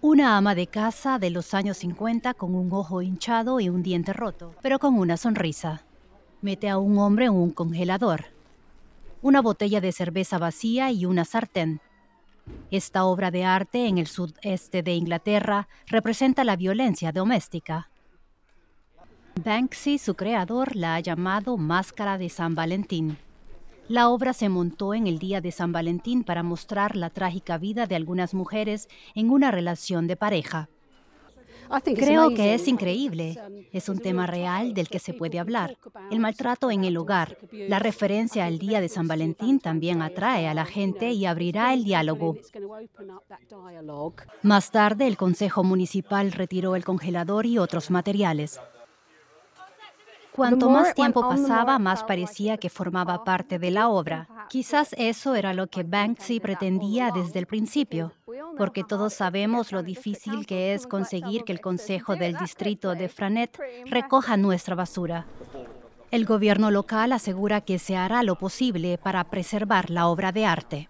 Una ama de casa de los años 50 con un ojo hinchado y un diente roto, pero con una sonrisa. Mete a un hombre en un congelador. Una botella de cerveza vacía y una sartén. Esta obra de arte en el sudeste de Inglaterra representa la violencia doméstica. Banksy, su creador, la ha llamado Máscara de San Valentín. La obra se montó en el día de San Valentín para mostrar la trágica vida de algunas mujeres en una relación de pareja. Creo que es increíble. Es un tema real del que se puede hablar. El maltrato en el hogar. La referencia al Día de San Valentín también atrae a la gente y abrirá el diálogo. Más tarde, el Consejo Municipal retiró el congelador y otros materiales. Cuanto más tiempo pasaba, más parecía que formaba parte de la obra. Quizás eso era lo que Banksy pretendía desde el principio, porque todos sabemos lo difícil que es conseguir que el Consejo del Distrito de Franet recoja nuestra basura. El gobierno local asegura que se hará lo posible para preservar la obra de arte.